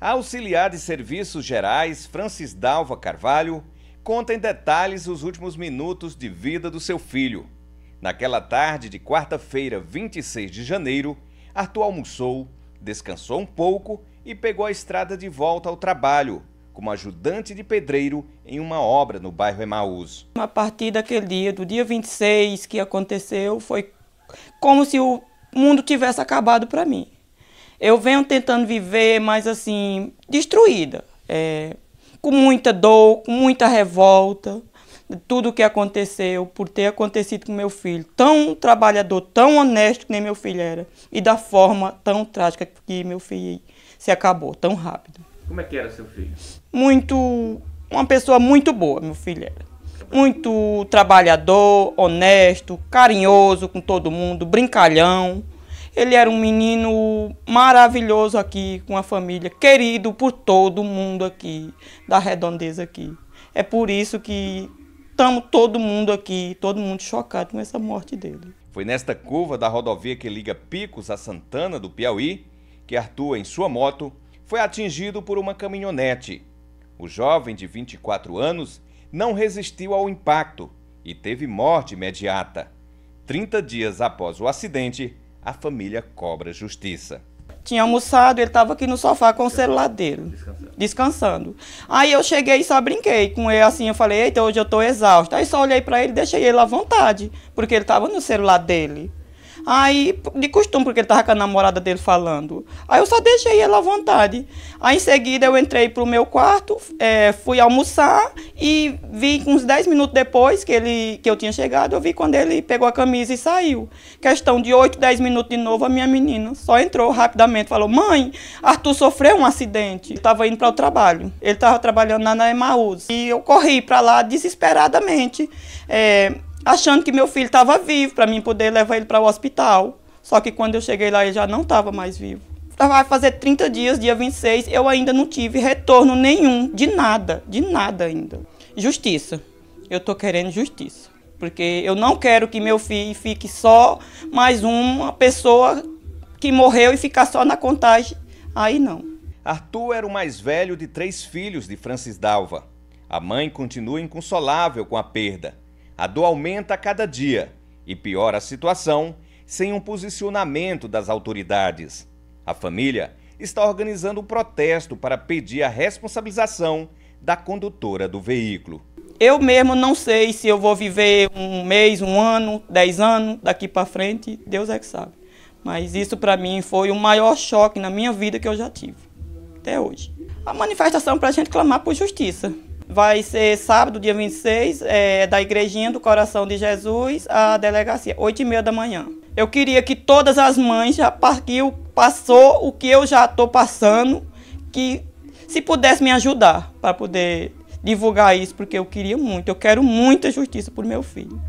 A auxiliar de serviços gerais, Francis Dalva Carvalho, conta em detalhes os últimos minutos de vida do seu filho. Naquela tarde de quarta-feira, 26 de janeiro, Arthur almoçou, descansou um pouco e pegou a estrada de volta ao trabalho, como ajudante de pedreiro em uma obra no bairro Emaús. A partir daquele dia, do dia 26 que aconteceu, foi como se o mundo tivesse acabado para mim eu venho tentando viver, mas assim, destruída. É, com muita dor, com muita revolta tudo o que aconteceu, por ter acontecido com meu filho, tão trabalhador, tão honesto que nem meu filho era, e da forma tão trágica que meu filho se acabou, tão rápido. Como é que era seu filho? Muito. Uma pessoa muito boa, meu filho era. Muito trabalhador, honesto, carinhoso com todo mundo, brincalhão. Ele era um menino maravilhoso aqui, com a família, querido por todo mundo aqui, da redondeza aqui. É por isso que estamos todo mundo aqui, todo mundo chocado com essa morte dele. Foi nesta curva da rodovia que liga Picos a Santana do Piauí que Arthur, em sua moto, foi atingido por uma caminhonete. O jovem de 24 anos não resistiu ao impacto e teve morte imediata. 30 dias após o acidente, a família cobra justiça. Tinha almoçado, ele estava aqui no sofá com o celular dele, descansando. descansando. Aí eu cheguei e só brinquei com ele, assim, eu falei, eita, hoje eu estou exausto. Aí só olhei para ele e deixei ele à vontade, porque ele estava no celular dele. Aí, de costume, porque ele estava com a namorada dele falando. Aí eu só deixei ela à vontade. Aí em seguida eu entrei para o meu quarto, é, fui almoçar e vi uns 10 minutos depois que, ele, que eu tinha chegado, eu vi quando ele pegou a camisa e saiu. Questão de 8, 10 minutos de novo, a minha menina só entrou rapidamente, falou: Mãe, Arthur sofreu um acidente. Estava indo para o trabalho. Ele estava trabalhando lá na Emaús. E eu corri para lá desesperadamente. É, achando que meu filho estava vivo para mim poder levar ele para o hospital. Só que quando eu cheguei lá, ele já não estava mais vivo. Vai fazer 30 dias, dia 26, eu ainda não tive retorno nenhum, de nada, de nada ainda. Justiça. Eu estou querendo justiça. Porque eu não quero que meu filho fique só mais uma pessoa que morreu e ficar só na contagem. Aí não. Arthur era o mais velho de três filhos de Francis Dalva. A mãe continua inconsolável com a perda a dor aumenta a cada dia e piora a situação sem um posicionamento das autoridades. A família está organizando um protesto para pedir a responsabilização da condutora do veículo. Eu mesmo não sei se eu vou viver um mês, um ano, dez anos, daqui para frente, Deus é que sabe. Mas isso para mim foi o maior choque na minha vida que eu já tive, até hoje. A manifestação para a gente clamar por justiça vai ser sábado, dia 26, é, da Igrejinha do Coração de Jesus à delegacia, 8 e meia da manhã. Eu queria que todas as mães já passou o que eu já estou passando, que se pudesse me ajudar para poder divulgar isso, porque eu queria muito, eu quero muita justiça por meu filho.